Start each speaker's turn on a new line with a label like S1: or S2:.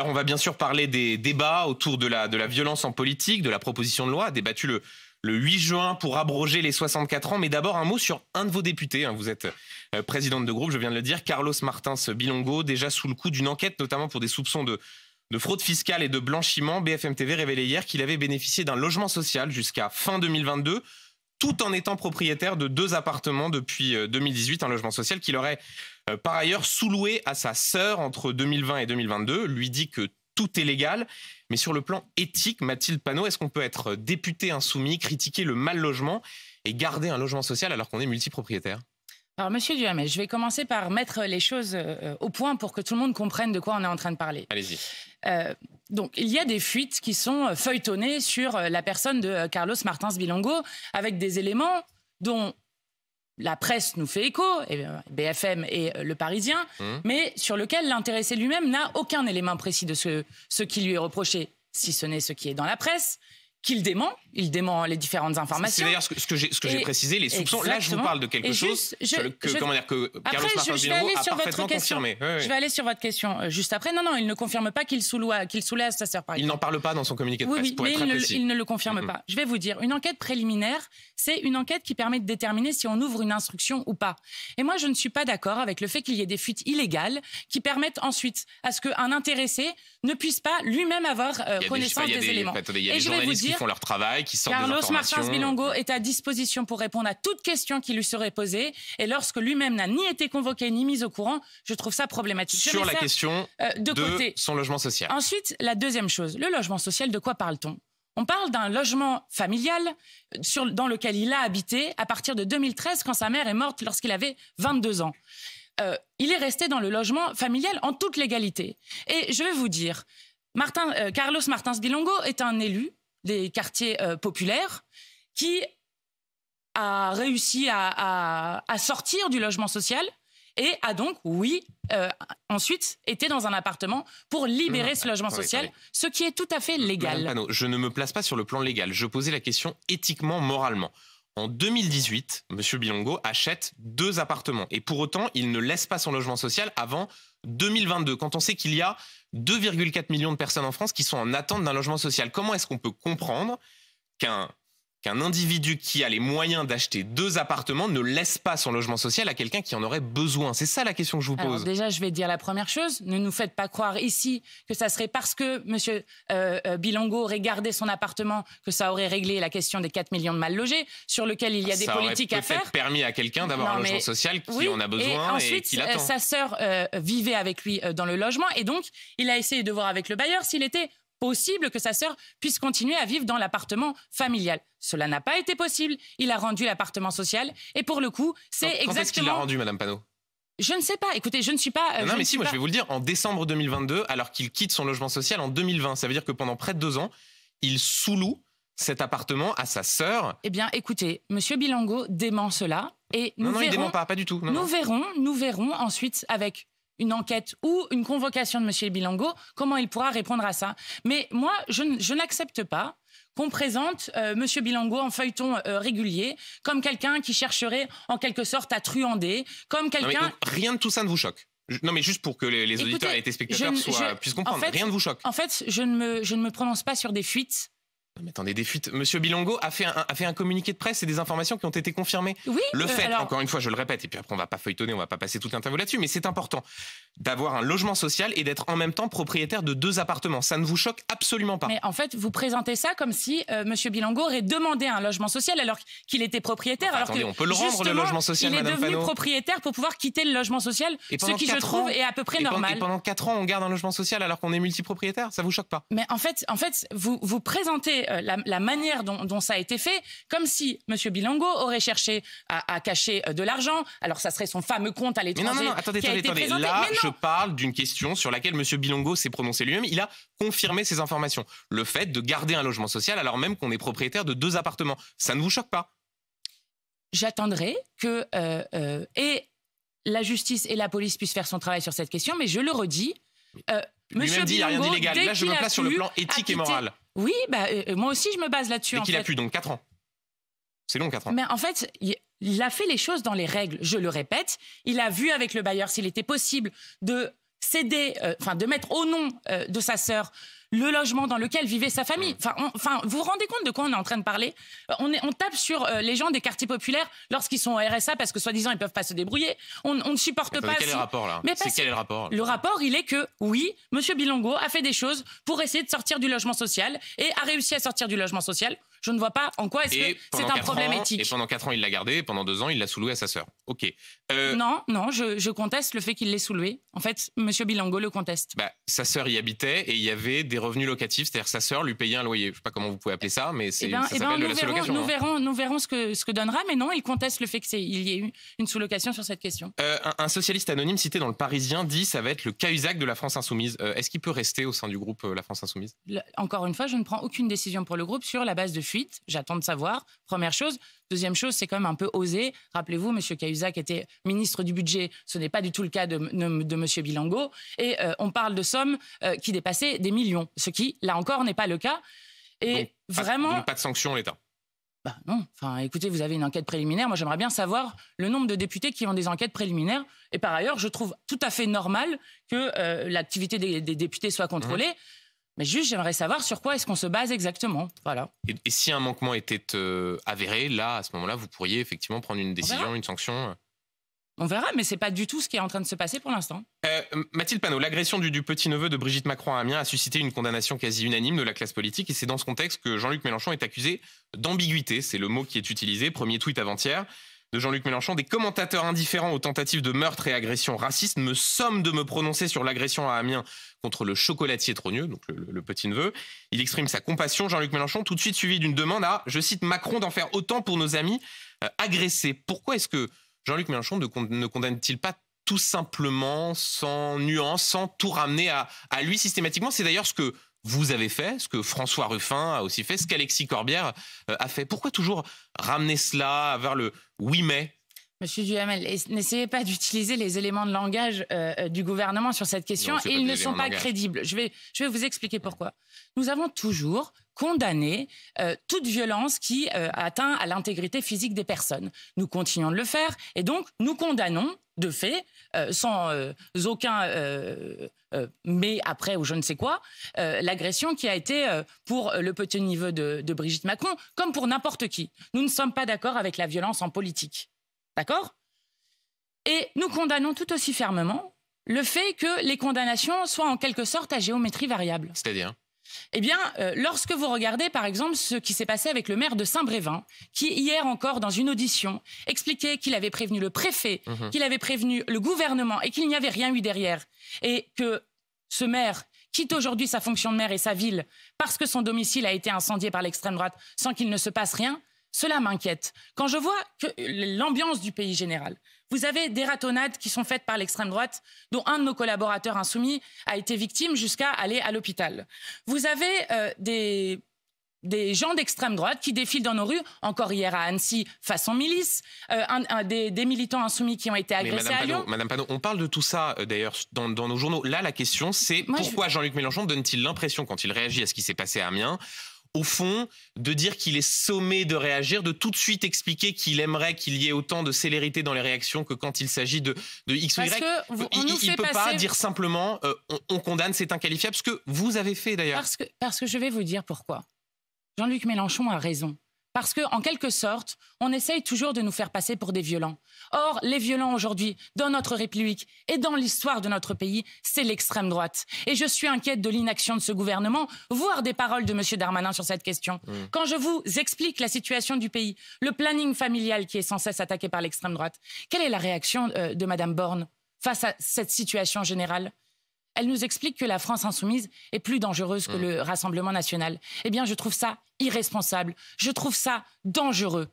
S1: Alors on va bien sûr parler des débats autour de la, violence en politique, de la proposition de loi débattue le, 8 juin pour abroger les 64 ans. Mais d'abord, un mot sur un de vos députés. Hein. Vous êtes euh, présidente de groupe, je viens de le dire, Carlos Martins Bilongo, déjà sous le coup d'une enquête, notamment pour des soupçons de, fraude fiscale et de blanchiment. BFM TV révélait hier qu'il avait bénéficié d'un logement social jusqu'à fin 2022 tout en étant propriétaire de deux appartements depuis 2018, euh, un logement social qu'il aurait euh, par ailleurs sous à sa sœur entre 2020 et 2022, lui dit que tout est légal. Mais sur le plan éthique, Mathilde Panot, est-ce qu'on peut être député insoumis, critiquer le mal logement et garder un logement social alors qu'on est multipropriétaire
S2: alors, monsieur Duhamel, je vais commencer par mettre les choses euh, au point pour que tout le monde comprenne de quoi on est en train de parler. Allez-y. Euh, donc, il y a des fuites qui sont feuilletonnées sur la personne de Carlos Martins Bilongo avec des éléments dont la presse nous fait écho, BFM et euh, Le Parisien, mmh. mais sur lequel l'intéressé lui-même n'a aucun élément précis de ce, ce qui lui est reproché, si ce n'est ce qui est dans la presse, qu'il dément il dément les différentes informations. C'est d'ailleurs ce que, ce
S1: que j'ai précisé, les soupçons. Là, je vous parle de quelque chose je, que, comment dire, que Carlos Martins vais aller a parfaitement votre question. confirmé. Je vais aller
S2: sur votre question euh, juste après. Non, non, il ne confirme pas qu'il soulève, qu'il sa sœur, par exemple. Il n'en
S1: parle pas dans son communiqué de presse, pour mais être il, ne, il, ne, le confirme mm-hmm. pas.
S2: Je vais vous dire, une enquête préliminaire, c'est une enquête qui permet de déterminer si on ouvre une instruction ou pas. Et moi, je ne suis pas d'accord avec le fait qu'il y ait des fuites illégales qui permettent ensuite à ce qu'un intéressé ne puisse pas lui-même avoir euh, connaissance des, éléments. Attendez, il y a les journalistes qui font leur
S1: travail, Carlos Martins Bilongo
S2: est à disposition pour répondre à toute question qui lui serait posée. Et lorsque lui-même n'a ni été convoqué ni mis au courant, je trouve ça problématique. Sur la question
S1: euh, de, son logement social.
S2: Ensuite, la deuxième chose, le logement social, de quoi parle-t-on on parle d'un logement familial euh, dans lequel il a habité à partir de 2013 quand sa mère est morte lorsqu'il avait 22 ans. Euh, il est resté dans le logement familial en toute légalité. Et je vais vous dire, Carlos Martins Bilongo est un élu des quartiers euh, populaires, qui a réussi à, sortir du logement social et a donc, oui, euh, ensuite été dans un appartement pour libérer ce logement social, ce qui est tout à fait euh, légal.
S1: je ne me place pas sur le plan légal, je posais la question éthiquement, moralement. En 2018, M. Bilongo achète deux appartements et pour autant, il ne laisse pas son logement social avant 2022, quand on sait qu'il y a 2,4 millions de personnes en France qui sont en attente d'un logement social. Comment est-ce qu'on peut comprendre qu'un qu'un individu qui a les moyens d'acheter deux appartements ne laisse pas son logement social à quelqu'un qui en aurait besoin C'est ça la question que je vous pose.
S2: déjà, je vais dire la première chose. Ne nous faites pas croire ici que ça serait parce que M. Euh, euh, Bilongo aurait gardé son appartement que ça aurait réglé la question des 4 millions de mal logés, sur lequel il y a des politiques à faire. Ça aurait
S1: permis à quelqu'un d'avoir un logement social qui en a besoin et, ensuite, qui l'attend. Sa
S2: sœur euh, vivait avec lui dans le logement et donc il a essayé de voir avec le bailleur s'il était possible que sa sœur puisse continuer à vivre dans l'appartement familial. Cela n'a pas été possible. Il a rendu l'appartement social. Et pour le coup, c'est exactement. Quand est-ce qu'il l'a
S1: rendu, Madame Panot
S2: je ne sais pas. Écoutez, je ne suis pas. Euh, non, mais si, moi, je vais
S1: vous le dire. En décembre 2022, alors qu'il quitte son logement social en 2020, ça veut dire que pendant près de deux ans, il sous-loue cet appartement à sa sœur.
S2: Eh bien, écoutez, Monsieur Bilango dément cela
S1: et nous non, non, dément pas, pas du tout. nous
S2: verrons, nous verrons ensuite avec une enquête ou une convocation de M. Bilango, comment il pourra répondre à ça Mais moi, je, n'accepte pas qu'on présente euh, M. Bilango en feuilleton euh, régulier comme quelqu'un qui chercherait en quelque sorte à truander, comme quelqu'un...
S1: Rien de tout ça ne vous choque non, mais juste pour que les, auditeurs et les spectateurs puissent comprendre, rien ne vous
S2: choque. En fait, je ne, je ne me prononce pas sur des fuites mais attendez, des fuites. Monsieur
S1: Bilongo a fait, un, a fait un communiqué de presse et des informations qui ont été confirmées. Oui, le euh, fait, encore une fois, je le répète, et puis après on va pas feuilletonner, on va pas passer toute l'interview là-dessus, mais c'est important d'avoir un logement social et d'être en même temps propriétaire de deux appartements. Ça ne vous choque absolument pas. Mais en
S2: fait, vous présentez ça comme si euh, Monsieur Bilongo aurait demandé un logement social alors qu'il était propriétaire. alors attendez, on peut le rendre le logement social. Il est devenu propriétaire pour pouvoir quitter le logement social, ce qui je trouve est à peu près normal. et pendant
S1: quatre ans, on garde un logement social alors qu'on est
S2: multipropriétaire, ça vous choque pas Mais en fait, en fait, vous vous présentez euh, la, manière dont, ça a été fait, comme si M. Bilongo aurait cherché à, cacher euh, de l'argent. Alors, ça serait son fameux compte à l'étranger. Non, non, attendez, attendez, Là, je
S1: parle d'une question sur laquelle M. Bilongo s'est prononcé lui-même. Il a confirmé ces informations. Le fait de garder un logement social alors même qu'on est propriétaire de deux appartements, ça ne vous choque pas
S2: J'attendrai que euh, et la justice et la police puissent faire son travail sur cette question, mais je le redis. M. Bilongo, dit, il a rien d'illégal. Là, je me place sur le plan éthique et moral. Oui, bah, euh, euh, moi aussi, je me base là-dessus. Et qu'il a pu,
S1: donc 4 ans. C'est long, 4 ans. Mais
S2: en fait, il a fait les choses dans les règles. Je le répète, il a vu avec le bailleur s'il était possible de céder, euh, enfin de mettre au nom euh, de sa sœur le logement dans lequel vivait sa famille. Enfin, vous vous rendez compte de quoi on est en train de parler euh, on, tape sur les gens des quartiers populaires lorsqu'ils sont au RSA parce que soi-disant ils peuvent pas se débrouiller. On, ne supporte pas. Quel est le rapport là Mais le rapport Le rapport, il est que oui, Monsieur Bilongo a fait des choses pour essayer de sortir du logement social et a réussi à sortir du logement social. Je ne vois pas en quoi c'est un problème éthique.
S1: Et pendant 4 ans, il l'a gardé, pendant 2 ans, il l'a souloué à sa sœur. OK. Euh, non,
S2: non, je, conteste le fait qu'il l'ait souloué. En fait, M. Bilango le conteste. Bah,
S1: sa sœur y habitait et il y avait des revenus locatifs, c'est-à-dire sa sœur lui payait un loyer. Je ne sais pas comment vous pouvez appeler ça, mais eh c'est ben, ça eh ben, nous verrons, nous, hein. verrons,
S2: nous verrons ce que, ce que donnera, mais non, il conteste le fait qu'il y ait eu une sous-location sur cette question.
S1: Euh, un, socialiste anonyme cité dans Le Parisien dit ça va être le Cahuzac de la France Insoumise. Euh, est-ce qu'il peut rester au sein du groupe La France Insoumise
S2: Encore une fois, je ne prends aucune décision pour le groupe sur la base de J'attends de savoir. Première chose. Deuxième chose, c'est quand même un peu osé. Rappelez-vous, M. Cahuzac était ministre du budget. Ce n'est pas du tout le cas de, M. Bilango. Et euh, on parle de sommes euh, qui dépassaient des millions, ce qui, là encore, n'est pas le cas. Et vraiment. Pas, donc
S1: pas de sanction, l'État
S2: bah non. Enfin, écoutez, vous avez une enquête préliminaire. Moi, j'aimerais bien savoir le nombre de députés qui ont des enquêtes préliminaires. Et par ailleurs, je trouve tout à fait normal que euh, l'activité des, députés soit contrôlée. Mmh. Mais juste, j'aimerais savoir sur quoi est-ce qu'on se base exactement. Voilà.
S1: Et, si un manquement était euh, avéré, là, à ce moment-là, vous pourriez effectivement prendre une décision, une sanction euh.
S2: on verra, mais ce n'est pas du tout ce qui est en train de se passer pour l'instant.
S1: Euh, Mathilde Panot, l'agression du, du petit-neveu de Brigitte Macron à Amiens a suscité une condamnation quasi unanime de la classe politique et c'est dans ce contexte que Jean-Luc Mélenchon est accusé d'ambiguïté, c'est le mot qui est utilisé, premier tweet avant-hier de Jean-Luc Mélenchon, des commentateurs indifférents aux tentatives de meurtre et agression racistes me somment de me prononcer sur l'agression à Amiens contre le chocolatier Trogneux, donc le, petit-neveu. Il exprime sa compassion, Jean-Luc Mélenchon, tout de suite suivi d'une demande à, je cite, Macron d'en faire autant pour nos amis euh, agressés. Pourquoi est-ce que Jean-Luc Mélenchon ne condamne-t-il pas tout simplement, sans nuance, sans tout ramener à lui systématiquement C'est d'ailleurs ce que vous avez fait, ce que François Ruffin a aussi fait, ce qu'Alexis Corbière euh, a fait. Pourquoi toujours ramener cela vers le 8 mai
S2: Monsieur Duhamel, n'essayez pas d'utiliser les éléments de langage euh, euh, du gouvernement sur cette question. ils ne sont pas crédibles. Je vais, je vais vous expliquer pourquoi. Nous avons toujours condamner euh, toute violence qui euh, atteint à l'intégrité physique des personnes. Nous continuons de le faire et donc nous condamnons de fait, euh, sans aucun mais après ou je ne sais quoi, l'agression qui a été pour le petit niveau de Brigitte Macron, comme pour n'importe qui. Nous ne sommes pas d'accord avec la violence en politique. D'accord Et nous condamnons tout aussi fermement le fait que les condamnations soient en quelque sorte à géométrie variable. C'est-à-dire eh bien, euh, lorsque vous regardez, par exemple, ce qui s'est passé avec le maire de Saint-Brévin, qui hier encore, dans une audition, expliquait qu'il avait prévenu le préfet, mhm. qu'il avait prévenu le gouvernement et qu'il n'y avait rien eu derrière, et que ce maire quitte aujourd'hui sa fonction de maire et sa ville parce que son domicile a été incendié par l'extrême droite sans qu'il ne se passe rien, cela m'inquiète. Quand je vois que euh, l'ambiance du pays général, vous avez des ratonnades qui sont faites par l'extrême droite, dont un de nos collaborateurs insoumis a été victime jusqu'à aller à l'hôpital. Vous avez euh, des gens d'extrême droite qui défilent dans nos rues, encore hier à Annecy, face milice, milices, euh, des, militants insoumis qui ont été agressés Madame à Lyon.
S1: Madame Panot, on parle de tout ça d'ailleurs dans, nos journaux. Là, la question, c'est pourquoi Jean-Luc Mélenchon donne-t-il l'impression, quand il réagit à ce qui s'est passé à Amiens, au fond, de dire qu'il est sommé de réagir, de tout de suite expliquer qu'il aimerait qu'il y ait autant de célérité dans les réactions que quand il s'agit de, X ou Y. il ne peut pas dire simplement euh, on, condamne, c'est inqualifiable, ce que vous avez fait d'ailleurs. Parce
S2: parce que je vais vous dire pourquoi. Jean-Luc Mélenchon a raison parce que, en quelque sorte, on essaye toujours de nous faire passer pour des violents. Or, les violents aujourd'hui, dans notre République et dans l'histoire de notre pays, c'est l'extrême droite. Et je suis inquiète de l'inaction de ce gouvernement, voire des paroles de M. Darmanin sur cette question. Quand je vous explique la situation du pays, le planning familial qui est sans cesse attaqué par l'extrême droite, quelle est la réaction euh, de Mme Borne face à cette situation générale elle nous explique que la France insoumise est plus dangereuse que mm. le Rassemblement national. Eh bien, je trouve ça irresponsable. Je trouve ça dangereux.